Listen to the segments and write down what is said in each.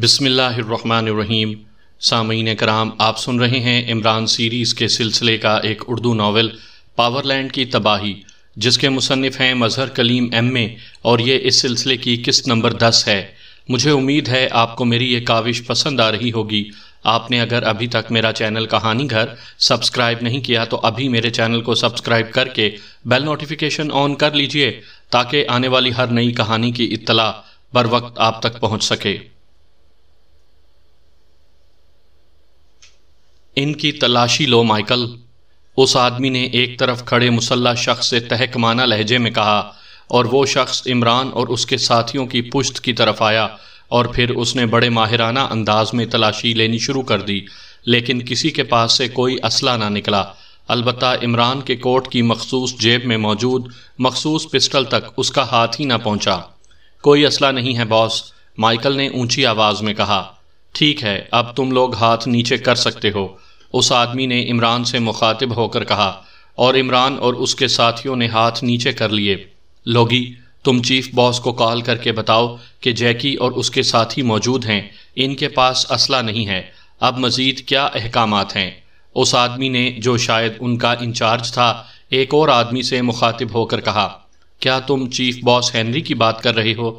बिसमीम सामीन कराम आप सुन रहे हैं इमरान सीरीज़ के सिलसिले का एक उर्दू नावल पावरलैंड की तबाही जिसके मुसनफ़ हैं मजहर कलीम एम ए और ये इस सिलसिले की किस्त नंबर दस है मुझे उम्मीद है आपको मेरी ये काविश पसंद आ रही होगी आपने अगर अभी तक मेरा चैनल कहानी घर सब्सक्राइब नहीं किया तो अभी मेरे चैनल को सब्सक्राइब करके बेल नोटिफिकेशन ऑन कर लीजिए ताकि आने वाली हर नई कहानी की इतला बर वक्त आप तक पहुंच सके इनकी तलाशी लो माइकल उस आदमी ने एक तरफ खड़े मुसल्ला शख्स से तहकमाना लहजे में कहा और वो शख्स इमरान और उसके साथियों की पुश्त की तरफ आया और फिर उसने बड़े माहिराना अंदाज में तलाशी लेनी शुरू कर दी लेकिन किसी के पास से कोई असला ना निकला अलबत् इमरान के कोट की मखसूस जेब में मौजूद मखसूस पिस्टल तक उसका हाथ ही ना पहुंचा कोई असला नहीं है बॉस माइकल ने ऊंची आवाज़ में कहा ठीक है अब तुम लोग हाथ नीचे कर सकते हो उस आदमी ने इमरान से मुखातिब होकर कहा और इमरान और उसके साथियों ने हाथ नीचे कर लिए लोगी तुम चीफ बॉस को कॉल करके बताओ कि जैकी और उसके साथी मौजूद हैं इनके पास असला नहीं है अब मज़ीद क्या अहकाम हैं उस आदमी ने जो शायद उनका इंचार्ज था एक और आदमी से मुखातिब होकर कहा क्या तुम चीफ बॉस हैनरी की बात कर रहे हो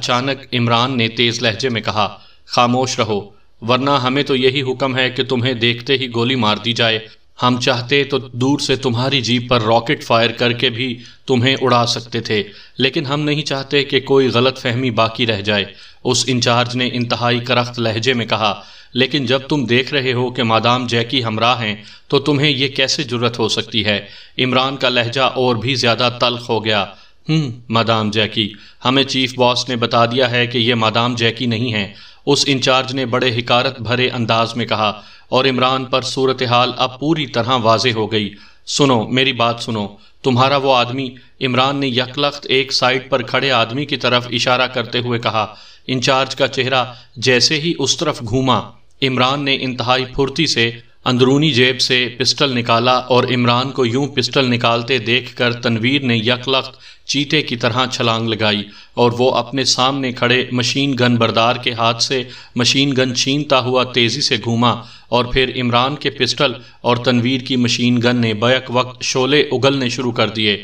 अचानक इमरान ने तेज़ लहजे में कहा खामोश रहो वरना हमें तो यही हुक्म है कि तुम्हें देखते ही गोली मार दी जाए हम चाहते तो दूर से तुम्हारी जीप पर रॉकेट फायर करके भी तुम्हें उड़ा सकते थे लेकिन हम नहीं चाहते कि कोई गलत फहमी बाकी रह जाए उस इंचार्ज ने इंतहाई करख्त लहजे में कहा लेकिन जब तुम देख रहे हो कि मादाम जैकी हमरा हैं तो तुम्हें यह कैसे जरूरत हो सकती है इमरान का लहजा और भी ज़्यादा तलख हो गया हम्म मादाम जैकी हमें चीफ बॉस ने बता दिया है कि ये मादाम जैकी नहीं है उस इंचार्ज ने बड़े हिकारत भरे अंदाज में कहा और इमरान पर सूरत हाल अब पूरी तरह वाज हो गई सुनो मेरी बात सुनो तुम्हारा वो आदमी इमरान ने यकलख्त एक साइड पर खड़े आदमी की तरफ इशारा करते हुए कहा इंचार्ज का चेहरा जैसे ही उस तरफ घूमा इमरान ने इंतहाई फुर्ती से अंदरूनी जेब से पिस्टल निकाला और इमरान को यूं पिस्टल निकालते देखकर तनवीर ने यकलक चीते की तरह छलांग लगाई और वो अपने सामने खड़े मशीन गन बरदार के हाथ से मशीन गन छीनता हुआ तेज़ी से घूमा और फिर इमरान के पिस्टल और तनवीर की मशीन गन ने बैक वक्त शोले उगलने शुरू कर दिए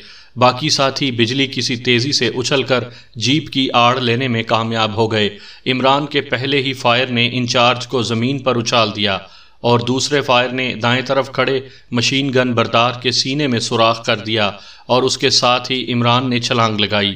बाकी साथी बिजली किसी तेज़ी से उछलकर जीप की आड़ लेने में कामयाब हो गए इमरान के पहले ही फायर ने इंचार्ज को ज़मीन पर उछाल दिया और दूसरे फायर ने दाएं तरफ खड़े मशीन गन बरदार के सीने में सुराख कर दिया और उसके साथ ही इमरान ने छलांग लगाई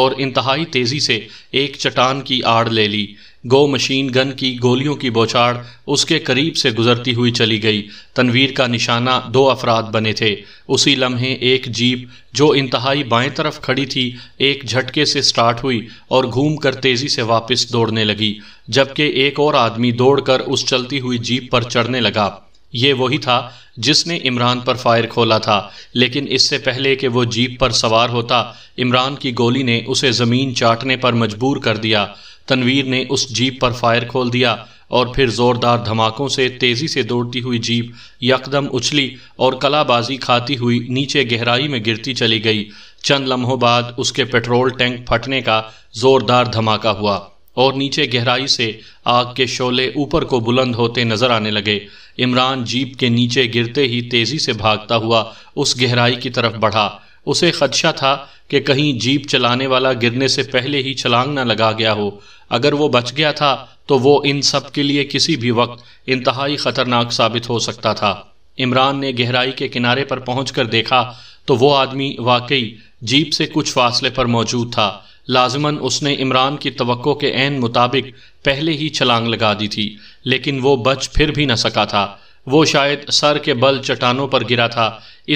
और इंतहाई तेज़ी से एक चट्टान की आड़ ले ली गो मशीन गन की गोलियों की बौछार उसके करीब से गुजरती हुई चली गई तनवीर का निशाना दो अफराद बने थे उसी लम्हे एक जीप जो इंतहाई बाएं तरफ खड़ी थी एक झटके से स्टार्ट हुई और घूम कर तेज़ी से वापस दौड़ने लगी जबकि एक और आदमी दौड़कर उस चलती हुई जीप पर चढ़ने लगा ये वही था जिसने इमरान पर फायर खोला था लेकिन इससे पहले कि वो जीप पर सवार होता इमरान की गोली ने उसे ज़मीन चाटने पर मजबूर कर दिया तनवीर ने उस जीप पर फायर खोल दिया और फिर जोरदार धमाकों से तेजी से दौड़ती हुई जीप यकदम उछली और कलाबाजी खाती हुई नीचे गहराई में गिरती चली गई चंद लम्हों बाद उसके पेट्रोल टैंक फटने का जोरदार धमाका हुआ और नीचे गहराई से आग के शोले ऊपर को बुलंद होते नजर आने लगे इमरान जीप के नीचे गिरते ही तेजी से भागता हुआ उस गहराई की तरफ बढ़ा उसे खदशा था कि कहीं जीप चलाने वाला गिरने से पहले ही छलांग न लगा गया हो अगर वो बच गया था तो वो इन सब के लिए किसी भी वक्त इंतहाई खतरनाक साबित हो सकता था इमरान ने गहराई के किनारे पर पहुंचकर देखा तो वो आदमी वाकई जीप से कुछ फासले पर मौजूद था लाजमन उसने इमरान की तो के एन मुताबिक पहले ही छलांग लगा दी थी लेकिन वो बच फिर भी न सका था वो शायद सर के बल चट्टानों पर गिरा था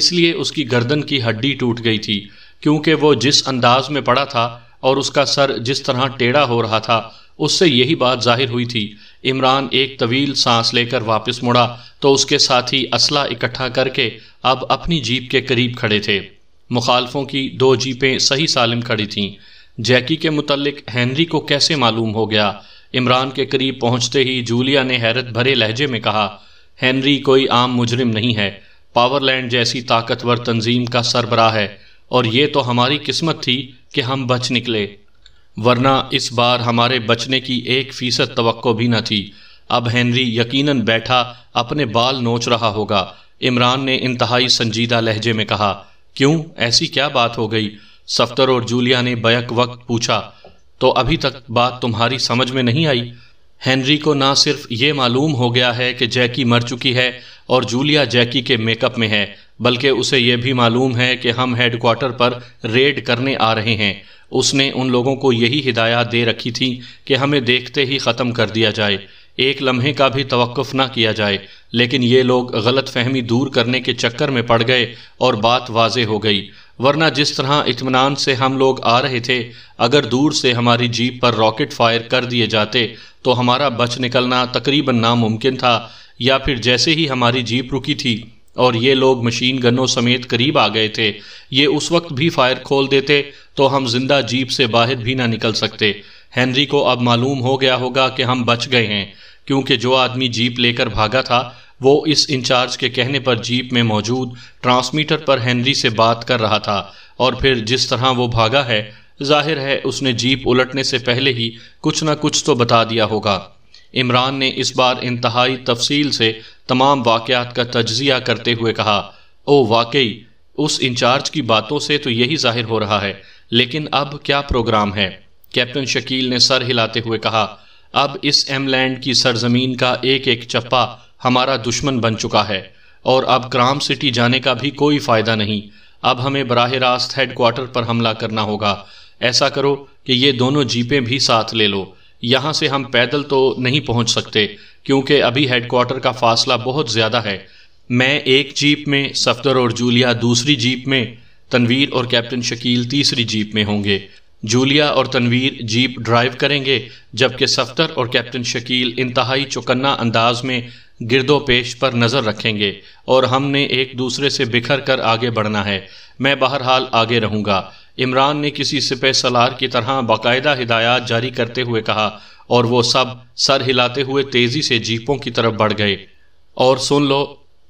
इसलिए उसकी गर्दन की हड्डी टूट गई थी क्योंकि वो जिस अंदाज में पड़ा था और उसका सर जिस तरह टेढ़ा हो रहा था उससे यही बात जाहिर हुई थी इमरान एक तवील सांस लेकर वापस मुड़ा तो उसके साथी असला इकट्ठा करके अब अपनी जीप के करीब खड़े थे मुखालफों की दो जीपें सही सालिम खड़ी थीं जैकी के मुतलक हैनरी को कैसे मालूम हो गया इमरान के करीब पहुंचते ही जूलिया ने हैरत भरे लहजे में कहा हेनरी कोई आम मुजरिम नहीं है पावरलैंड जैसी ताकतवर तंजीम का सरबरा है और ये तो हमारी किस्मत थी कि हम बच निकले वरना इस बार हमारे बचने की एक फ़ीसद तो भी न थी अब हेनरी यकीनन बैठा अपने बाल नोच रहा होगा इमरान ने इंतहाई संजीदा लहजे में कहा क्यों ऐसी क्या बात हो गई सफ्तर और जूलिया ने बैक वक्त पूछा तो अभी तक बात तुम्हारी समझ में नहीं आई हेनरी को ना सिर्फ ये मालूम हो गया है कि जैकी मर चुकी है और जूलिया जैकी के मेकअप में है बल्कि उसे यह भी मालूम है कि हम हेडक्वार्टर पर रेड करने आ रहे हैं उसने उन लोगों को यही हिदायत दे रखी थी कि हमें देखते ही ख़त्म कर दिया जाए एक लम्हे का भी तवक़ ना किया जाए लेकिन ये लोग गलत फहमी दूर करने के चक्कर में पड़ गए और बात वाज हो गई वरना जिस तरह इतमान से हम लोग आ रहे थे अगर दूर से हमारी जीप पर रॉकेट फायर कर दिए जाते तो हमारा बच निकलना तकरीबन नामुमकिन था या फिर जैसे ही हमारी जीप रुकी थी और ये लोग मशीन गनों समेत करीब आ गए थे ये उस वक्त भी फायर खोल देते तो हम जिंदा जीप से बाहर भी ना निकल सकते हैंनरी को अब मालूम हो गया होगा कि हम बच गए हैं क्योंकि जो आदमी जीप लेकर भागा था वो इस इंचार्ज के कहने पर जीप में मौजूद ट्रांसमीटर पर हेनरी से बात कर रहा था और फिर जिस तरह वो भागा है जाहिर है उसने जीप उलटने से पहले ही कुछ ना कुछ तो बता दिया होगा इमरान ने इस बार इंतहाई तफसील से तमाम वाकयात का तजिया करते हुए कहा ओ वाकई उस इंचार्ज की बातों से तो यही जाहिर हो रहा है लेकिन अब क्या प्रोग्राम है कैप्टन शकील ने सर हिलाते हुए कहा अब इस एमलैंड की सरजमीन का एक एक चप्पा हमारा दुश्मन बन चुका है और अब ग्राम सिटी जाने का भी कोई फायदा नहीं अब हमें बराह रास्त हेडक्वार्टर पर हमला करना होगा ऐसा करो कि ये दोनों जीपें भी साथ ले लो यहाँ से हम पैदल तो नहीं पहुँच सकते क्योंकि अभी हेडक्वार्टर का फासला बहुत ज़्यादा है मैं एक जीप में सफदर और जूलिया दूसरी जीप में तनवीर और कैप्टन शकील तीसरी जीप में होंगे जूलिया और तनवीर जीप ड्राइव करेंगे जबकि सफदर और कैप्टन शकील इंतहाई चौकन्ना अंदाज में गिरदो पेश पर नज़र रखेंगे और हमने एक दूसरे से बिखर कर आगे बढ़ना है मैं बहरहाल आगे रहूँगा इमरान ने किसी सिपह सलार की तरह बाकायदा हिदायत जारी करते हुए कहा और वो सब सर हिलाते हुए तेज़ी से जीपों की तरफ बढ़ गए और सुन लो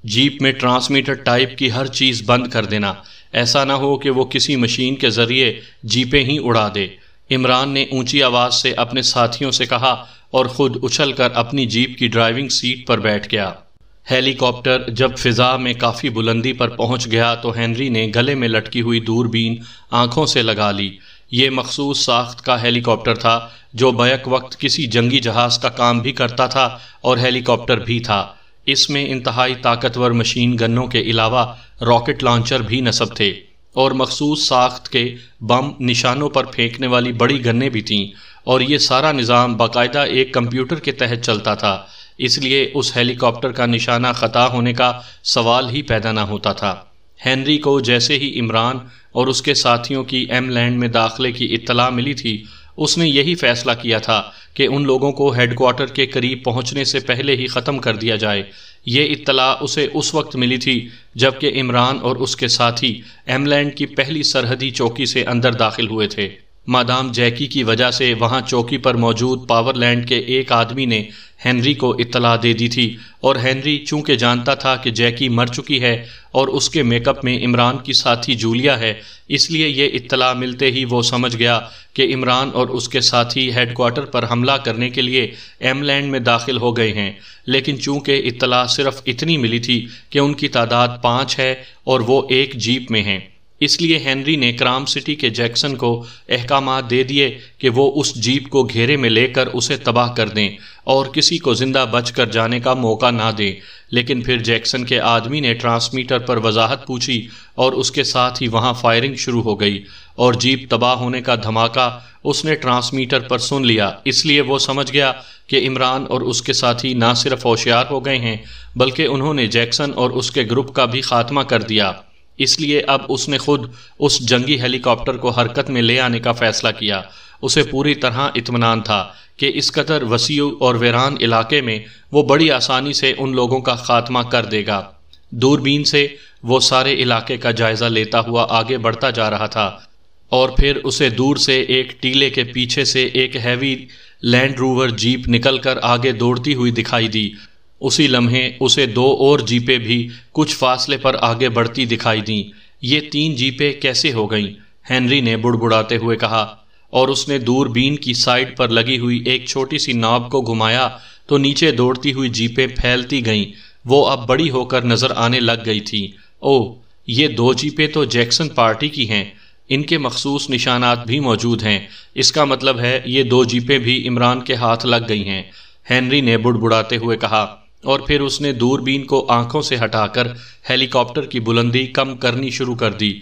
जीप में ट्रांसमीटर टाइप की हर चीज़ बंद कर देना ऐसा ना हो कि वो किसी मशीन के ज़रिए जीपें ही उड़ा दे इमरान ने ऊंची आवाज़ से अपने साथियों से कहा और खुद उछलकर अपनी जीप की ड्राइविंग सीट पर बैठ गया हेलीकॉप्टर जब फिजा में काफ़ी बुलंदी पर पहुंच गया तो हेनरी ने गले में लटकी हुई दूरबीन आंखों से लगा ली ये मखसूस साख्त का हेलीकॉप्टर था जो बैक वक्त किसी जंगी जहाज का काम भी करता था और हेलीकॉप्टर भी था इसमें इंतहाई ताकतवर मशीन गनों के अलावा रॉकेट लॉन्चर भी नस्ब थे और मखसूस साख्त के बम निशानों पर फेंकने वाली बड़ी गन्ने भी थीं और ये सारा निज़ाम बाकायदा एक कंप्यूटर के तहत चलता था इसलिए उस हेलीकॉप्टर का निशाना ख़ता होने का सवाल ही पैदा ना होता था हेनरी को जैसे ही इमरान और उसके साथियों की एम लैंड में दाखिले की इत्तला मिली थी उसने यही फैसला किया था कि उन लोगों को हेडक्वार्टर के करीब पहुंचने से पहले ही ख़त्म कर दिया जाए ये इत्तला उसे उस वक्त मिली थी जबकि इमरान और उसके साथी एम लैंड की पहली सरहदी चौकी से अंदर दाखिल हुए थे मादाम जैकी की वजह से वहां चौकी पर मौजूद पावरलैंड के एक आदमी ने हेनरी को इतला दे दी थी और हेनरी चूंकि जानता था कि जैकी मर चुकी है और उसके मेकअप में इमरान की साथी जूलिया है इसलिए ये इतला मिलते ही वो समझ गया कि इमरान और उसके साथी हेडक्वार्टर पर हमला करने के लिए एमलैंड में दाखिल हो गए हैं लेकिन चूंकि इतला सिर्फ इतनी मिली थी कि उनकी तादाद पाँच है और वो एक जीप में हैं इसलिए हेनरी ने क्राम सिटी के जैक्सन को अहकाम दे दिए कि वो उस जीप को घेरे में लेकर उसे तबाह कर दें और किसी को जिंदा बच कर जाने का मौका ना दें लेकिन फिर जैक्सन के आदमी ने ट्रांसमीटर पर वजाहत पूछी और उसके साथ ही वहां फायरिंग शुरू हो गई और जीप तबाह होने का धमाका उसने ट्रांसमीटर पर सुन लिया इसलिए वो समझ गया कि इमरान और उसके साथी ना सिर्फ होशियार हो गए हैं बल्कि उन्होंने जैक्सन और उसके ग्रुप का भी खात्मा कर दिया इसलिए अब उसने खुद उस जंगी हेलीकॉप्टर को हरकत में ले आने का फैसला किया उसे पूरी तरह इतमान था कि इस कदर वसी और वीरान इलाके में वो बड़ी आसानी से उन लोगों का खात्मा कर देगा दूरबीन से वो सारे इलाके का जायज़ा लेता हुआ आगे बढ़ता जा रहा था और फिर उसे दूर से एक टीले के पीछे से एक हैवी लैंड रूवर जीप निकलकर आगे दौड़ती हुई दिखाई दी उसी लम्हे उसे दो और जीपें भी कुछ फासले पर आगे बढ़ती दिखाई दीं ये तीन जीपें कैसे हो गईं हेनरी ने बुड़बुड़ाते हुए कहा और उसने दूरबीन की साइड पर लगी हुई एक छोटी सी नाव को घुमाया तो नीचे दौड़ती हुई जीपें फैलती गईं वो अब बड़ी होकर नजर आने लग गई थी ओ ये दो जीपें तो जैक्सन पार्टी की हैं इनके मखसूस निशानात भी मौजूद हैं इसका मतलब है ये दो जीपें भी इमरान के हाथ लग गई हैं हेनरी ने बुड़बुड़ाते हुए कहा और फिर उसने दूरबीन को आंखों से हटाकर हेलीकॉप्टर की बुलंदी कम करनी शुरू कर दी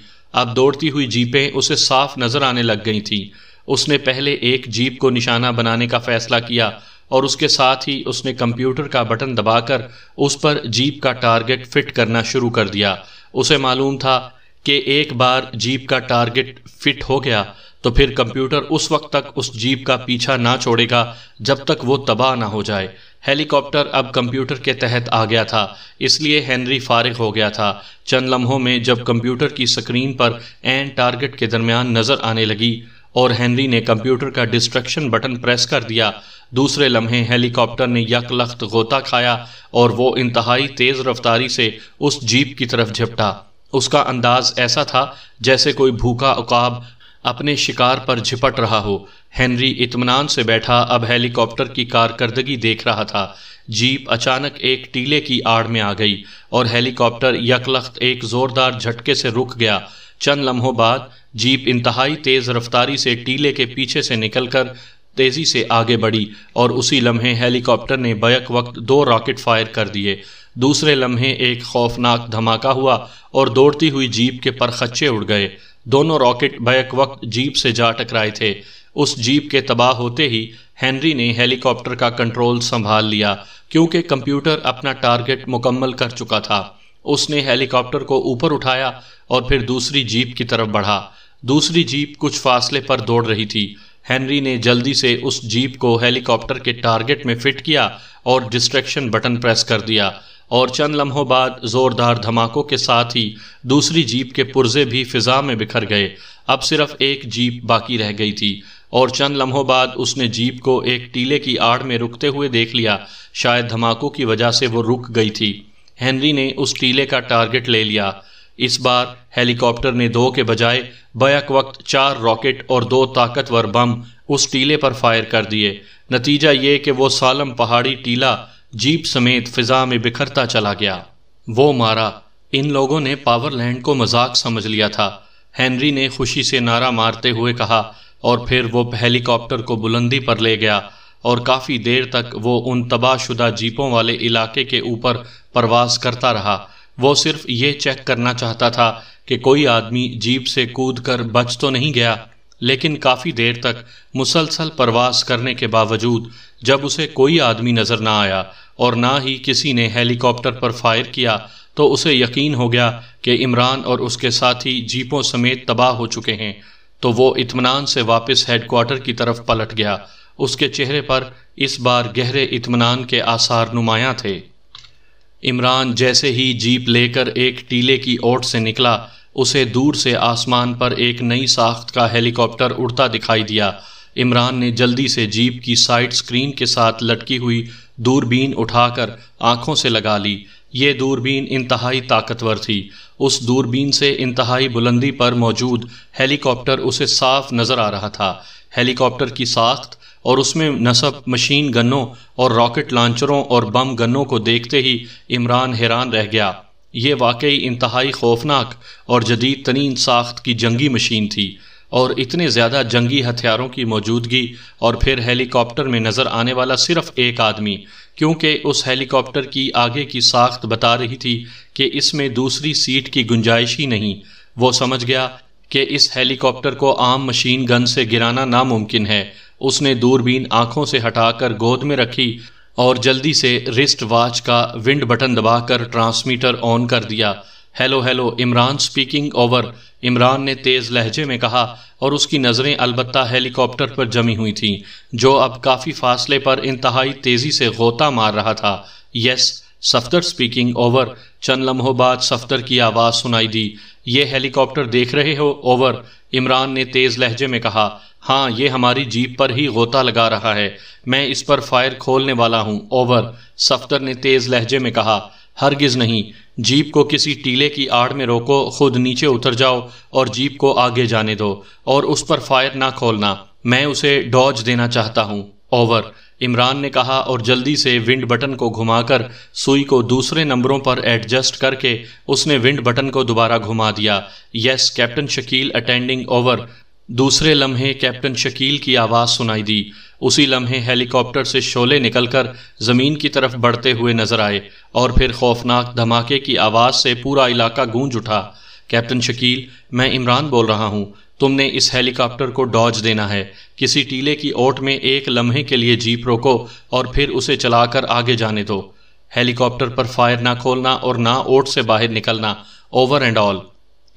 अब दौड़ती हुई जीपें उसे साफ नजर आने लग गई थीं उसने पहले एक जीप को निशाना बनाने का फैसला किया और उसके साथ ही उसने कंप्यूटर का बटन दबाकर उस पर जीप का टारगेट फिट करना शुरू कर दिया उसे मालूम था कि एक बार जीप का टारगेट फिट हो गया तो फिर कंप्यूटर उस वक्त तक उस जीप का पीछा ना छोड़ेगा जब तक वो तबाह ना हो जाए हेलीकॉप्टर अब कंप्यूटर के तहत आ गया था इसलिए हेनरी फारिग हो गया था चंद लम्हों में जब कंप्यूटर की स्क्रीन पर एंड टारगेट के दरमियान नज़र आने लगी और हेनरी ने कंप्यूटर का डिस्ट्रक्शन बटन प्रेस कर दिया दूसरे लम्हे हेलीकॉप्टर ने यक लख्त गोता खाया और वो इंतहाई तेज़ रफ्तारी से उस जीप की तरफ झपटा उसका अंदाज ऐसा था जैसे कोई भूखा उकाब अपने शिकार पर झिपट रहा हो हेनरी इतमान से बैठा अब हेलीकॉप्टर की कारकर्दगी देख रहा था जीप अचानक एक टीले की आड़ में आ गई और हेलीकॉप्टर यकलख्त एक जोरदार झटके से रुक गया चंद लम्हों बाद जीप इंतहाई तेज रफ्तारी से टीले के पीछे से निकलकर तेजी से आगे बढ़ी और उसी लम्हे हेलीकॉप्टर ने बैक वक्त दो रॉकेट फायर कर दिए दूसरे लम्हे एक खौफनाक धमाका हुआ और दौड़ती हुई जीप के परखच्चे उड़ गए दोनों रॉकेट बैक वक्त जीप से जा टकराए थे उस जीप के तबाह होते ही हेनरी ने हेलीकॉप्टर का कंट्रोल संभाल लिया क्योंकि कंप्यूटर अपना टारगेट मुकम्मल कर चुका था उसने हेलीकॉप्टर को ऊपर उठाया और फिर दूसरी जीप की तरफ बढ़ा दूसरी जीप कुछ फासले पर दौड़ रही थी हेनरी ने जल्दी से उस जीप को हेलीकॉप्टर के टारगेट में फिट किया और डिस्ट्रैक्शन बटन प्रेस कर दिया और चंद लम्हों बाद जोरदार धमाकों के साथ ही दूसरी जीप के पुर्जे भी फिजा में बिखर गए अब सिर्फ एक जीप बाकी रह गई थी और चंद लम्हों बाद उसने जीप को एक टीले की आड़ में रुकते हुए देख लिया शायद धमाकों की वजह से वो रुक गई थी हेनरी ने उस टीले का टारगेट ले लिया इस बार हेलीकॉप्टर ने दो के बजाय बैक वक्त चार रॉकेट और दो ताकतवर बम उस टीले पर फायर कर दिए नतीजा ये कि वो सालम पहाड़ी टीला जीप समेत फिजा में बिखरता चला गया वो मारा इन लोगों ने पावरलैंड को मजाक समझ लिया था हेनरी ने खुशी से नारा मारते हुए कहा और फिर वो हेलीकॉप्टर को बुलंदी पर ले गया और काफ़ी देर तक वो उन तबाहशुदा जीपों वाले इलाके के ऊपर परवास करता रहा वो सिर्फ ये चेक करना चाहता था कि कोई आदमी जीप से कूद कर बच तो नहीं गया लेकिन काफ़ी देर तक मुसलसल परवास करने के बावजूद जब उसे कोई आदमी नजर ना आया और ना ही किसी ने हेलीकॉप्टर पर फायर किया तो उसे यकीन हो गया कि इमरान और उसके साथी जीपों समेत तबाह हो चुके हैं तो वो इतमान से वापस हेडक्वार्टर की तरफ पलट गया उसके चेहरे पर इस बार गहरे इतमान के आसार नुमाया थे इमरान जैसे ही जीप लेकर एक टीले की ओट से निकला उसे दूर से आसमान पर एक नई साख्त का हेलीकॉप्टर उड़ता दिखाई दिया इमरान ने जल्दी से जीप की साइड स्क्रीन के साथ लटकी हुई दूरबीन उठाकर आंखों से लगा ली ये दूरबीन इंतहाई ताकतवर थी उस दूरबीन से इंतहाई बुलंदी पर मौजूद हेलीकॉप्टर उसे साफ नजर आ रहा था हेलीकॉप्टर की साख्त और उसमें नसब मशीन गनों और रॉकेट लॉन्चरों और बम गनों को देखते ही इमरान हैरान रह गया ये वाकई इंतहाई खौफनाक और जदीद तरीन साख्त की जंगी मशीन थी और इतने ज़्यादा जंगी हथियारों की मौजूदगी और फिर हेलीकॉप्टर में नज़र आने वाला सिर्फ एक आदमी क्योंकि उस हेलीकॉप्टर की आगे की साख्त बता रही थी कि इसमें दूसरी सीट की गुंजाइश ही नहीं वो समझ गया कि इस हेलीकॉप्टर को आम मशीन गन से गिराना नामुमकिन है उसने दूरबीन आंखों से हटाकर गोद में रखी और जल्दी से रिस्ट वॉच का विंड बटन दबाकर ट्रांसमीटर ऑन कर दिया hello hello Imran speaking over Imran ने तेज़ लहजे में कहा और उसकी नज़रें अलबत्त हेलीकॉप्टर पर जमी हुई थीं जो अब काफ़ी फासले पर इंतहाई तेज़ी से गोता मार रहा था यस सफ्तर स्पीकिंग ओवर चंद लम्हों बाद सफ्तर की आवाज़ सुनाई दी ये हेलीकॉप्टर देख रहे हो ओवर इमरान ने तेज़ लहजे में कहा हाँ ये हमारी जीप पर ही गोता लगा रहा है मैं इस पर फायर खोलने वाला हूँ ओवर सफ्तर ने तेज़ लहजे में कहा हरगिज़ नहीं जीप को किसी टीले की आड़ में रोको खुद नीचे उतर जाओ और जीप को आगे जाने दो और उस पर फायर ना खोलना मैं उसे डॉज देना चाहता हूँ ओवर इमरान ने कहा और जल्दी से विंड बटन को घुमाकर सुई को दूसरे नंबरों पर एडजस्ट करके उसने विंड बटन को दोबारा घुमा दिया yes captain Shakeel attending over दूसरे लम्हे कैप्टन शकील की आवाज़ सुनाई दी उसी लम्हे हेलीकॉप्टर से शोले निकलकर ज़मीन की तरफ बढ़ते हुए नजर आए और फिर खौफनाक धमाके की आवाज़ से पूरा इलाका गूंज उठा कैप्टन शकील मैं इमरान बोल रहा हूँ तुमने इस हेलीकॉप्टर को डॉज देना है किसी टीले की ओट में एक लम्हे के लिए जीप रोको और फिर उसे चलाकर आगे जाने दो हेलीकॉप्टर पर फायर ना खोलना और ना ओट से बाहर निकलना ओवर एंड ऑल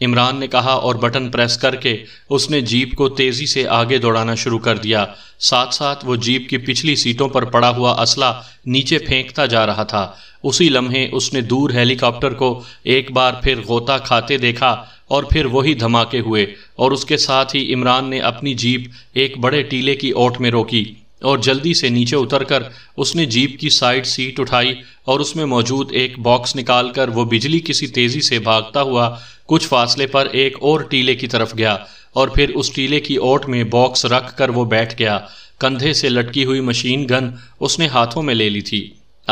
इमरान ने कहा और बटन प्रेस करके उसने जीप को तेजी से आगे दौड़ाना शुरू कर दिया साथ साथ वो जीप की पिछली सीटों पर पड़ा हुआ असला नीचे फेंकता जा रहा था उसी लम्हे उसने दूर हेलीकॉप्टर को एक बार फिर गोता खाते देखा और फिर वही धमाके हुए और उसके साथ ही इमरान ने अपनी जीप एक बड़े टीले की ओट में रोकी और जल्दी से नीचे उतरकर उसने जीप की साइड सीट उठाई और उसमें मौजूद एक बॉक्स निकालकर वो बिजली किसी तेज़ी से भागता हुआ कुछ फासले पर एक और टीले की तरफ गया और फिर उस टीले की ओट में बॉक्स रख कर वो बैठ गया कंधे से लटकी हुई मशीन गन उसने हाथों में ले ली थी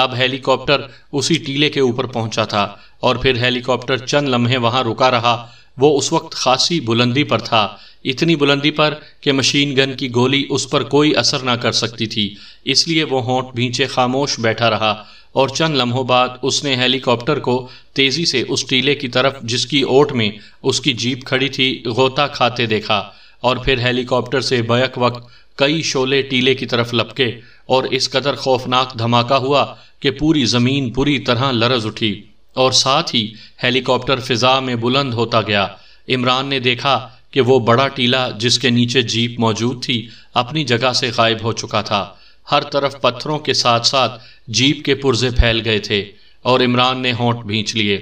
अब हेलीकॉप्टर उसी टीले के ऊपर पहुंचा था और फिर हेलीकॉप्टर चंद लम्हे वहां रुका रहा वो उस वक्त खासी बुलंदी पर था इतनी बुलंदी पर कि मशीन गन की गोली उस पर कोई असर ना कर सकती थी इसलिए वो होंठ भींचे खामोश बैठा रहा और चंद लम्हों बाद उसने हेलीकॉप्टर को तेजी से उस टीले की तरफ जिसकी ओट में उसकी जीप खड़ी थी गोता खाते देखा और फिर हेलीकॉप्टर से बैक वक्त कई शोले टीले की तरफ लपके और इस कदर खौफनाक धमाका हुआ कि पूरी ज़मीन पूरी तरह लरज उठी और साथ ही हेलीकॉप्टर फिजा में बुलंद होता गया इमरान ने देखा कि वो बड़ा टीला जिसके नीचे जीप मौजूद थी अपनी जगह से गायब हो चुका था हर तरफ पत्थरों के साथ साथ जीप के पुर्जे फैल गए थे और इमरान ने होंठ भींच लिए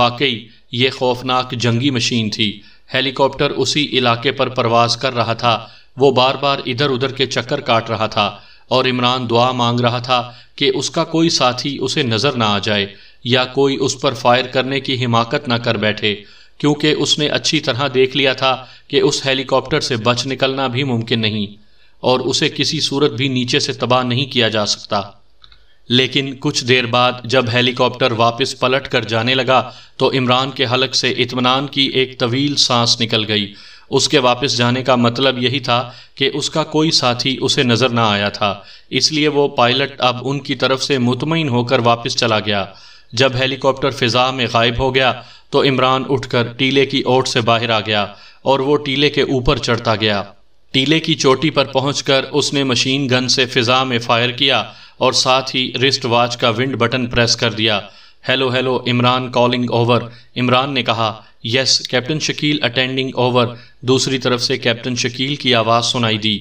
वाकई ये खौफनाक जंगी मशीन थी हेलीकॉप्टर उसी इलाके पर परवाज कर रहा था वो बार बार इधर उधर के चक्कर काट रहा था और इमरान दुआ मांग रहा था कि उसका कोई साथी उसे नज़र ना आ जाए या कोई उस पर फायर करने की हिमाकत ना कर बैठे क्योंकि उसने अच्छी तरह देख लिया था कि उस हेलीकॉप्टर से बच निकलना भी मुमकिन नहीं और उसे किसी सूरत भी नीचे से तबाह नहीं किया जा सकता लेकिन कुछ देर बाद जब हेलीकॉप्टर वापस पलट कर जाने लगा तो इमरान के हलक से इतमान की एक तवील सांस निकल गई उसके वापस जाने का मतलब यही था कि उसका कोई साथी उसे नज़र ना आया था इसलिए वो पायलट अब उनकी तरफ से मुतमिन होकर वापस चला गया जब हेलीकॉप्टर फिजा में गायब हो गया तो इमरान उठकर टीले की ओट से बाहर आ गया और वो टीले के ऊपर चढ़ता गया टीले की चोटी पर पहुंचकर उसने मशीन गन से फिजा में फायर किया और साथ ही रिस्ट वॉच का विंड बटन प्रेस कर दिया hello hello Imran calling over Imran ने कहा yes captain Shakeel attending over दूसरी तरफ से कैप्टन शकील की आवाज़ सुनाई दी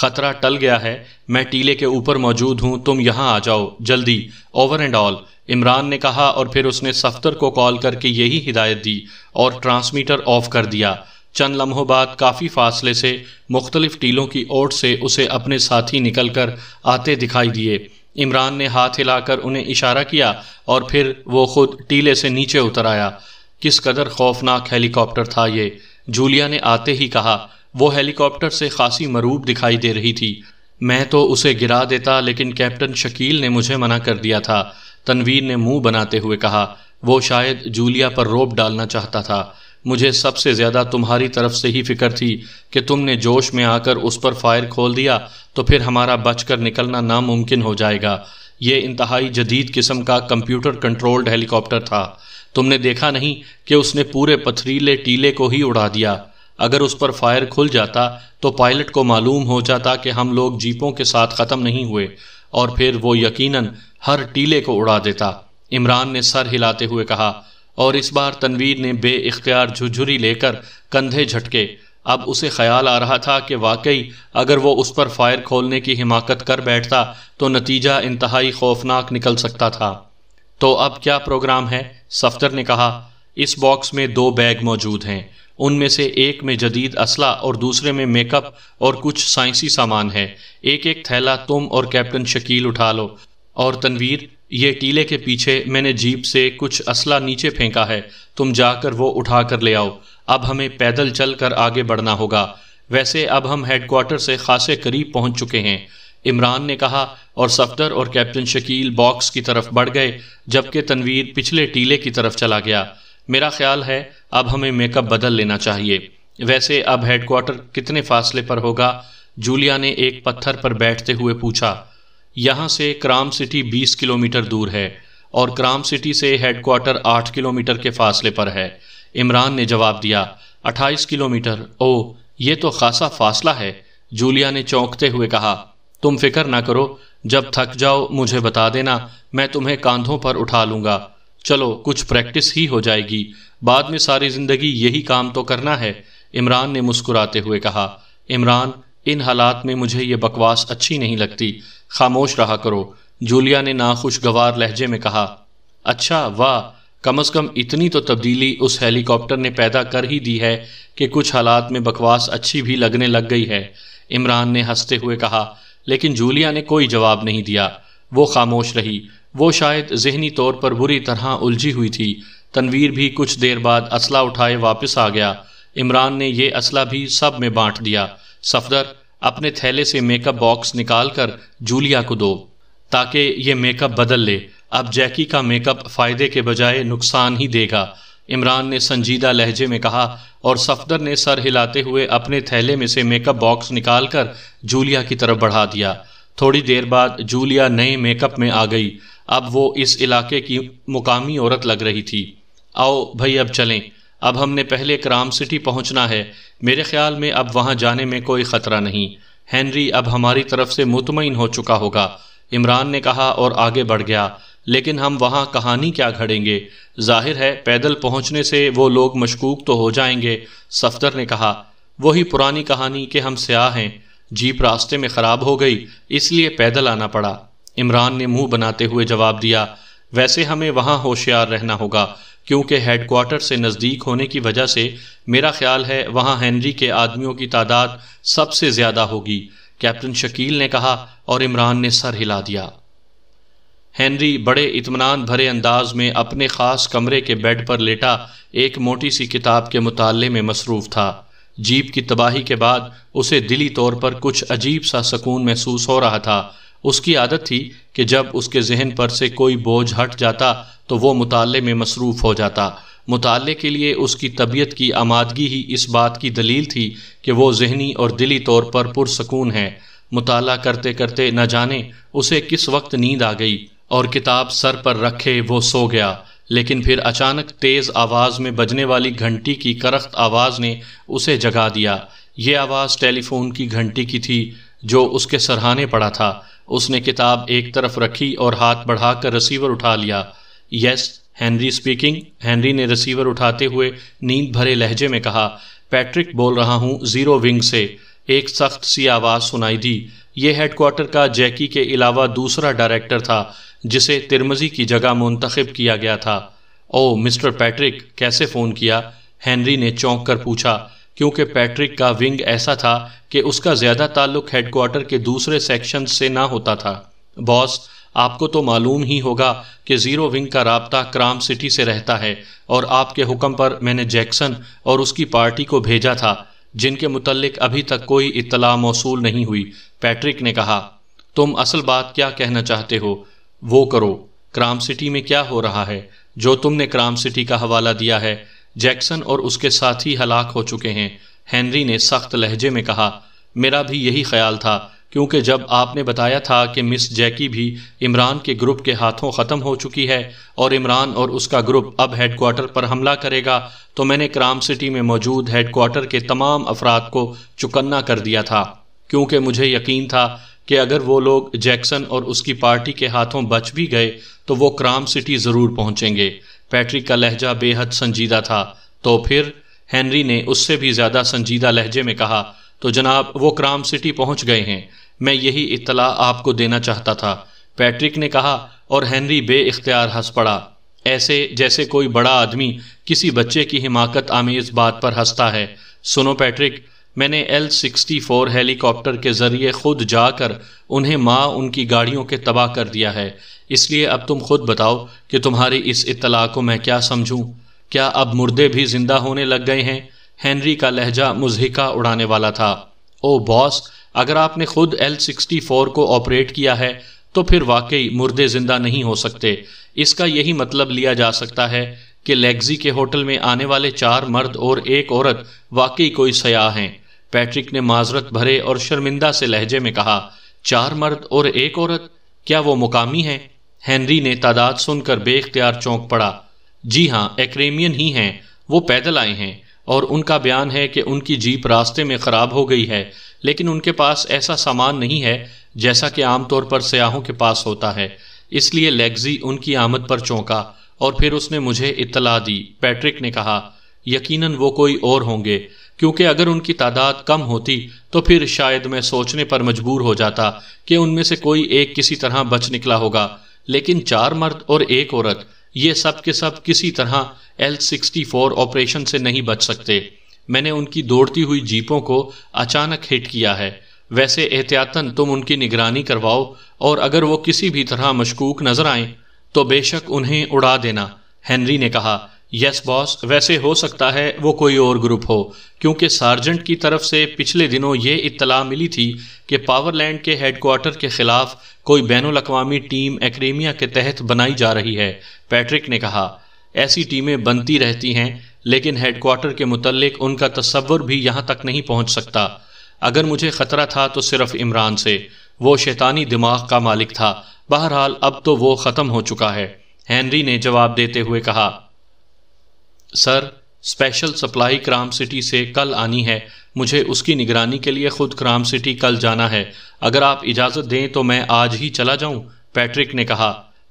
खतरा टल गया है मैं टीले के ऊपर मौजूद हूँ तुम यहाँ आ जाओ जल्दी ओवर एंड ऑल इमरान ने कहा और फिर उसने सफ्तर को कॉल करके यही हिदायत दी और ट्रांसमीटर ऑफ कर दिया चंद लम्हों बाद काफ़ी फासले से मुख्तलिफ टीलों की ओर से उसे अपने साथी निकल कर आते दिखाई दिए इमरान ने हाथ हिलाकर उन्हें इशारा किया और फिर वो खुद टीले से नीचे उतर आया किस कदर खौफनाक हेलीकॉप्टर था ये जूलिया ने आते ही कहा वो हेलीकॉप्टर से खासी मरूब दिखाई दे रही थी मैं तो उसे गिरा देता लेकिन कैप्टन शकील ने मुझे मना कर दिया था तनवीर ने मुंह बनाते हुए कहा वो शायद जूलिया पर रोप डालना चाहता था मुझे सबसे ज़्यादा तुम्हारी तरफ से ही फिक्र थी कि तुमने जोश में आकर उस पर फायर खोल दिया तो फिर हमारा बचकर निकलना नामुमकिन हो जाएगा ये इंतहाई जदीद किस्म का कंप्यूटर कंट्रोल्ड हेलीकॉप्टर था तुमने देखा नहीं कि उसने पूरे पथरीले टीले को ही उड़ा दिया अगर उस पर फायर खुल जाता तो पायलट को मालूम हो जाता कि हम लोग जीपों के साथ ख़त्म नहीं हुए और फिर वो यकीनन हर टीले को उड़ा देता इमरान ने सर हिलाते हुए कहा और इस बार तनवीर ने बे इख्तियार झुझुरी लेकर कंधे झटके अब उसे ख्याल आ रहा था कि वाकई अगर वो उस पर फायर खोलने की हिमाकत कर बैठता तो नतीजा इंतहाई खौफनाक निकल सकता था तो अब क्या प्रोग्राम है सफ्तर ने कहा इस बॉक्स में दो बैग मौजूद हैं उनमें से एक में जदीद असला और दूसरे में मेकअप और कुछ साइंसी सामान है एक एक थैला तुम और कैप्टन शकील उठा लो और तनवीर ये टीले के पीछे मैंने जीप से कुछ असला नीचे फेंका है तुम जाकर वो उठा कर ले आओ अब हमें पैदल चल कर आगे बढ़ना होगा वैसे अब हम हेडक्वार्टर से खासे करीब पहुंच चुके हैं इमरान ने कहा और सफदर और कैप्टन शकील बॉक्स की तरफ बढ़ गए जबकि तनवीर पिछले टीले की तरफ चला गया मेरा ख्याल है अब हमें मेकअप बदल लेना चाहिए वैसे अब हेडक्वार्टर कितने फासले पर होगा जूलिया ने एक पत्थर पर बैठते हुए पूछा यहाँ से क्राम सिटी 20 किलोमीटर दूर है और क्राम सिटी से हेडक्वार्टर 8 किलोमीटर के फासले पर है इमरान ने जवाब दिया 28 किलोमीटर ओ ये तो खासा फासला है जूलिया ने चौंकते हुए कहा तुम फिक्र ना करो जब थक जाओ मुझे बता देना मैं तुम्हें कांधों पर उठा लूंगा चलो कुछ प्रैक्टिस ही हो जाएगी बाद में सारी ज़िंदगी यही काम तो करना है इमरान ने मुस्कुराते हुए कहा इमरान इन हालात में मुझे ये बकवास अच्छी नहीं लगती खामोश रहा करो जूलिया ने नाखुशगवार लहजे में कहा अच्छा वाह कम अज कम इतनी तो तब्दीली उस हेलीकॉप्टर ने पैदा कर ही दी है कि कुछ हालात में बकवास अच्छी भी लगने लग गई है इमरान ने हंसते हुए कहा लेकिन जूलिया ने कोई जवाब नहीं दिया वो खामोश रही वो शायद जहनी तौर पर बुरी तरह उलझी हुई थी तनवीर भी कुछ देर बाद असला उठाए वापस आ गया इमरान ने यह असला भी सब में बांट दिया सफदर अपने थैले से मेकअप बॉक्स निकालकर जूलिया को दो ताकि ये मेकअप बदल ले अब जैकी का मेकअप फायदे के बजाय नुकसान ही देगा इमरान ने संजीदा लहजे में कहा और सफदर ने सर हिलाते हुए अपने थैले में से मेकअप बॉक्स निकालकर जूलिया की तरफ बढ़ा दिया थोड़ी देर बाद जूलिया नए मेकअप में आ गई अब वो इस इलाके की मुकामी औरत लग रही थी आओ भाई अब चलें अब हमने पहले क्राम सिटी पहुंचना है मेरे ख्याल में अब वहां जाने में कोई खतरा नहीं हैंनरी अब हमारी तरफ से मुतमिन हो चुका होगा इमरान ने कहा और आगे बढ़ गया लेकिन हम वहाँ कहानी क्या घड़ेंगे जाहिर है पैदल पहुँचने से वो लोग मशकूक तो हो जाएंगे सफदर ने कहा वही पुरानी कहानी कि हम स्याह हैं जीप रास्ते में ख़राब हो गई इसलिए पैदल आना पड़ा इमरान ने मुंह बनाते हुए जवाब दिया वैसे हमें वहाँ होशियार रहना होगा क्योंकि हेडक्वार्टर से नज़दीक होने की वजह से मेरा ख्याल है वहाँ हैंनरी के आदमियों की तादाद सबसे ज़्यादा होगी कैप्टन शकील ने कहा और इमरान ने सर हिला दिया हैंनरी बड़े इतमान भरे अंदाज में अपने ख़ास कमरे के बेड पर लेटा एक मोटी सी किताब के मुताले में मसरूफ़ था जीप की तबाही के बाद उसे दिली तौर पर कुछ अजीब सा सुकून महसूस हो रहा था उसकी आदत थी कि जब उसके जहन पर से कोई बोझ हट जाता तो वो मुताले में मसरूफ़ हो जाता मुताले के लिए उसकी तबीयत की आमादगी ही इस बात की दलील थी कि वो जहनी और दिली तौर पर पुरसकून है मुताला करते करते न जाने उसे किस वक्त नींद आ गई और किताब सर पर रखे वो सो गया लेकिन फिर अचानक तेज़ आवाज़ में बजने वाली घंटी की करख्त आवाज़ ने उसे जगा दिया ये आवाज़ टेलीफोन की घंटी की थी जो उसके सरहाने पड़ा था उसने किताब एक तरफ रखी और हाथ बढ़ाकर रिसीवर उठा लिया यस हैंनरी स्पीकिंग हैंनरी ने रिसीवर उठाते हुए नींद भरे लहजे में कहा पैट्रिक बोल रहा हूँ जीरो विंग से एक सख्त सी आवाज़ सुनाई दी ये हेडक्वार्टर का जैकी के अलावा दूसरा डायरेक्टर था जिसे तिरमजी की जगह मुंतखब किया गया था ओ मिस्टर पैट्रिक कैसे फ़ोन किया हैंनरी ने चौंक कर पूछा क्योंकि पैट्रिक का विंग ऐसा था कि उसका ज़्यादा ताल्लुक हेडक्वार्टर के दूसरे सेक्शन से ना होता था बॉस आपको तो मालूम ही होगा कि ज़ीरो विंग का रबता क्राम सिटी से रहता है और आपके हुक्म पर मैंने जैक्सन और उसकी पार्टी को भेजा था जिनके मुतलक अभी तक कोई इतला मौसू नहीं हुई पैट्रिक ने कहा तुम असल बात क्या कहना चाहते हो वो करो क्राम सिटी में क्या हो रहा है जो तुमने क्राम सिटी का हवाला दिया है जैक्सन और उसके साथी हलाक हो चुके हैं हेनरी ने सख्त लहजे में कहा मेरा भी यही ख्याल था क्योंकि जब आपने बताया था कि मिस जैकी भी इमरान के ग्रुप के हाथों ख़त्म हो चुकी है और इमरान और उसका ग्रुप अब हेडकोार्टर पर हमला करेगा तो मैंने क्राम सिटी में मौजूद हेडकोार्टर के तमाम अफराद को चुकन्ना कर दिया था क्योंकि मुझे यकीन था कि अगर वो लोग जैक्सन और उसकी पार्टी के हाथों बच भी गए तो वो क्राम सिटी ज़रूर पहुँचेंगे पैट्रिक का लहजा बेहद संजीदा था तो फिर हैंनरी ने उससे भी ज्यादा संजीदा लहजे में कहा तो जनाब वो क्राम सिटी पहुंच गए हैं मैं यही इतला आपको देना चाहता था पैट्रिक ने कहा और हैंनरी बे इख्तियार हंस पड़ा ऐसे जैसे कोई बड़ा आदमी किसी बच्चे की हिमाकत आमेज बात पर हंसता है सुनो पैट्रिक मैंने एल सिक्सटी फोर हेलीकॉप्टर के ज़रिए खुद जाकर उन्हें माँ उनकी गाड़ियों के तबाह कर दिया है इसलिए अब तुम खुद बताओ कि तुम्हारी इस इतला को मैं क्या समझूं क्या अब मुर्दे भी जिंदा होने लग गए हैं हैंनरी का लहजा मुजहिका उड़ाने वाला था ओ बॉस अगर आपने खुद एल सिक्सटी फोर को ऑपरेट किया है तो फिर वाकई मुर्दे जिंदा नहीं हो सकते इसका यही मतलब लिया जा सकता है कि लेग्जी के होटल में आने वाले चार मर्द और एक औरत वाकई कोई सयाह हैं पैट्रिक ने माजरत भरे और शर्मिंदा से लहजे में कहा चार मर्द और एक औरत क्या वो मुकामी हैं हैंनरी ने तादाद सुनकर बेख्तियार चौंक पड़ा जी हाँ एक्रेमियन ही हैं वो पैदल आए हैं और उनका बयान है कि उनकी जीप रास्ते में ख़राब हो गई है लेकिन उनके पास ऐसा सामान नहीं है जैसा कि आमतौर पर सयाहों के पास होता है इसलिए लेग्जी उनकी आमद पर चौंका और फिर उसने मुझे इतला दी पैट्रिक ने कहा यकीनन वो कोई और होंगे क्योंकि अगर उनकी तादाद कम होती तो फिर शायद मैं सोचने पर मजबूर हो जाता कि उनमें से कोई एक किसी तरह बच निकला होगा लेकिन चार मर्द और एक औरत ये सब के सब किसी तरह एल सिक्सटी फोर ऑपरेशन से नहीं बच सकते मैंने उनकी दौड़ती हुई जीपों को अचानक हिट किया है वैसे एहतियातन तुम उनकी निगरानी करवाओ और अगर वो किसी भी तरह मशकूक नजर आए तो बेशक उन्हें उड़ा देना हेनरी ने कहा यस बॉस वैसे हो सकता है वो कोई और ग्रुप हो क्योंकि सार्जेंट की तरफ से पिछले दिनों ये इत्तला मिली थी कि पावरलैंड के हेडक्वार्टर के खिलाफ कोई बैन अवी टीम एक्रेमिया के तहत बनाई जा रही है पैट्रिक ने कहा ऐसी टीमें बनती रहती हैं लेकिन हेडक्वार्टर के मुतलक उनका तस्वर भी यहाँ तक नहीं पहुँच सकता अगर मुझे खतरा था तो सिर्फ इमरान से वो शैतानी दिमाग का मालिक था बहरहाल अब तो वो ख़त्म हो चुका है हेनरी ने जवाब देते हुए कहा sir special supply Kram city से कल आनी है मुझे उसकी निगरानी के लिए खुद क्राम सिटी कल जाना है अगर आप इजाज़त दें तो मैं आज ही चला जाऊं पैट्रिक ने कहा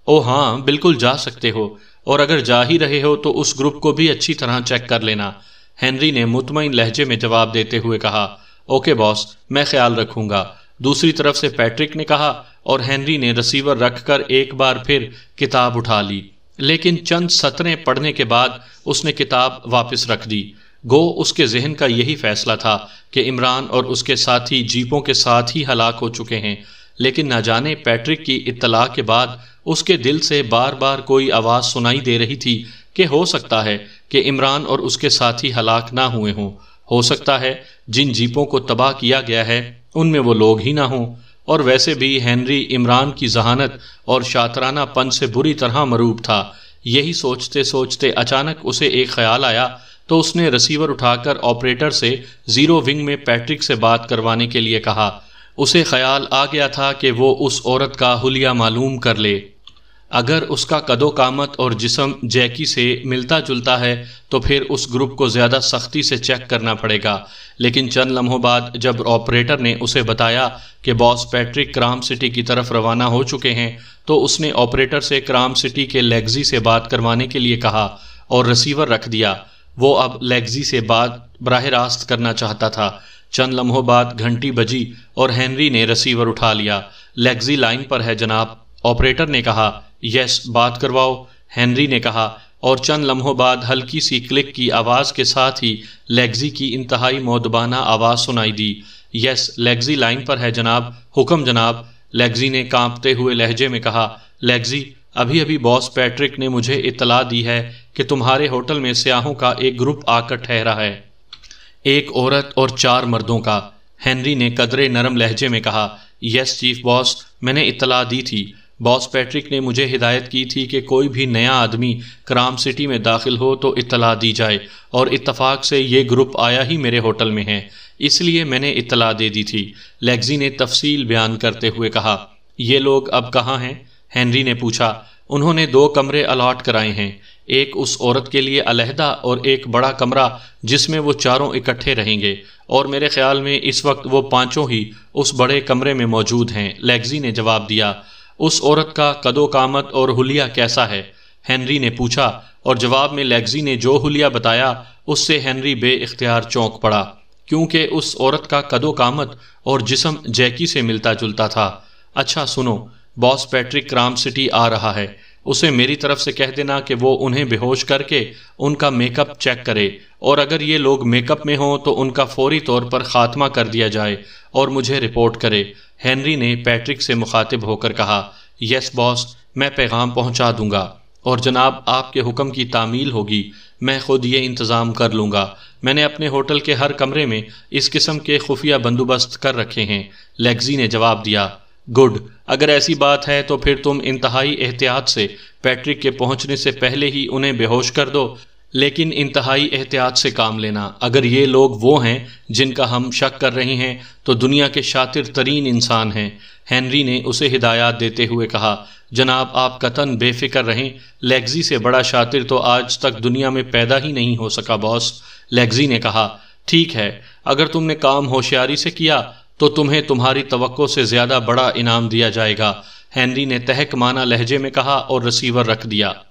ओ हाँ बिल्कुल जा सकते हो और अगर जा ही रहे हो तो उस ग्रुप को भी अच्छी तरह चेक कर लेना हेनरी ने मुतमिन लहजे में जवाब देते हुए कहा ओके बॉस मैं ख्याल रखूंगा दूसरी तरफ से पैट्रिक ने कहा और हेनरी ने रिसीवर रखकर एक बार फिर किताब उठा ली लेकिन चंद सतरें पढ़ने के बाद उसने किताब वापस रख दी गो उसके जहन का यही फैसला था कि इमरान और उसके साथी जीपों के साथ ही हलाक हो चुके हैं लेकिन ना जाने पैट्रिक की इत्तला के बाद उसके दिल से बार बार कोई आवाज़ सुनाई दे रही थी कि हो सकता है कि इमरान और उसके साथी हलाक ना हुए हों हो सकता है जिन जीपों को तबाह किया गया है उनमें वो लोग ही ना हों और वैसे भी हैंनरी इमरान की जहानत और शातरानापन से बुरी तरह मरूब था यही सोचते सोचते अचानक उसे एक ख्याल आया तो उसने रिसीवर उठाकर ऑपरेटर से जीरो विंग में पैट्रिक से बात करवाने के लिए कहा उसे ख्याल आ गया था कि वो उस औरत का हुलिया मालूम कर ले अगर उसका कदो कामत और जिसम जैकी से मिलता जुलता है तो फिर उस ग्रुप को ज़्यादा सख्ती से चेक करना पड़ेगा लेकिन चंद लम्हों बाद जब ऑपरेटर ने उसे बताया कि बॉस पैट्रिक क्राम सिटी की तरफ रवाना हो चुके हैं तो उसने ऑपरेटर से क्राम सिटी के लेग्जी से बात करवाने के लिए कहा और रिसीवर रख दिया वो अब लेग्जी से बात बरह रास्त करना चाहता था चंद लम्हों बाद घंटी बजी और हैंनरी ने रिसीवर उठा लिया लेग्जी लाइन पर है जनाब ऑपरेटर ने कहा यस बात करवाओ हेनरी ने कहा और चंद लम्हों बाद हल्की सी क्लिक की आवाज़ के साथ ही लेग्जी की इंतहाई मोदबाना आवाज़ सुनाई दी यस लेग्जी लाइन पर है जनाब हुक्म जनाब लेग्जी ने कांपते हुए लहजे में कहा लेग्जी अभी अभी बॉस पैट्रिक ने मुझे इतला दी है कि तुम्हारे होटल में सयाहों का एक ग्रुप आकर ठहरा है एक औरत और चार मर्दों का हेनरी ने कदरे नरम लहजे में कहा यस चीफ बॉस मैंने इतला दी थी बॉस पैट्रिक ने मुझे हिदायत की थी कि कोई भी नया आदमी क्राम सिटी में दाखिल हो तो इतला दी जाए और इतफ़ाक़ से ये ग्रुप आया ही मेरे होटल में है इसलिए मैंने इतला दे दी थी लेग्जी ने तफसील बयान करते हुए कहा ये लोग अब कहाँ हैं हैंनरी ने पूछा उन्होंने दो कमरे अलाट कराए हैं एक उस औरत के लिए अलहदा और एक बड़ा कमरा जिसमें वो चारों इकट्ठे रहेंगे और मेरे ख्याल में इस वक्त वो पांचों ही उस बड़े कमरे में मौजूद हैं लेग्जी ने जवाब दिया उस औरत का कदो कामत और हुलिया कैसा है हेनरी ने पूछा और जवाब में लेग्जी ने जो हुलिया बताया उससे हेनरी बे इख्तियार चौंक पड़ा क्योंकि उस औरत का कदो कामत और जिसम जैकी से मिलता जुलता था अच्छा सुनो बॉस पैट्रिक क्राम सिटी आ रहा है उसे मेरी तरफ से कह देना कि वो उन्हें बेहोश करके उनका मेकअप चेक करे और अगर ये लोग मेकअप में हों तो उनका फौरी तौर पर खात्मा कर दिया जाए और मुझे रिपोर्ट करे हैंनरी ने पैट्रिक से मुखातिब होकर कहा यस बॉस मैं पैगाम पहुंचा दूंगा और जनाब आपके हुक्म की तामील होगी मैं खुद ये इंतज़ाम कर लूँगा मैंने अपने होटल के हर कमरे में इस किस्म के खुफिया बंदोबस्त कर रखे हैं लेग्जी ने जवाब दिया गुड अगर ऐसी बात है तो फिर तुम इंतहाई एहतियात से पैट्रिक के पहुंचने से पहले ही उन्हें बेहोश कर दो लेकिन इंतहाई एहतियात से काम लेना अगर ये लोग वो हैं जिनका हम शक कर रहे हैं तो दुनिया के शातिर तरीन इंसान हैं हेनरी ने उसे हिदायत देते हुए कहा जनाब आप कतन बेफिक्र रहें लेग्जी से बड़ा शातिर तो आज तक दुनिया में पैदा ही नहीं हो सका बॉस लेग्जी ने कहा ठीक है अगर तुमने काम होशियारी से किया तो तुम्हें तुम्हारी तवक्को से ज्यादा बड़ा इनाम दिया जाएगा हैनरी ने तहक माना लहजे में कहा और रिसीवर रख दिया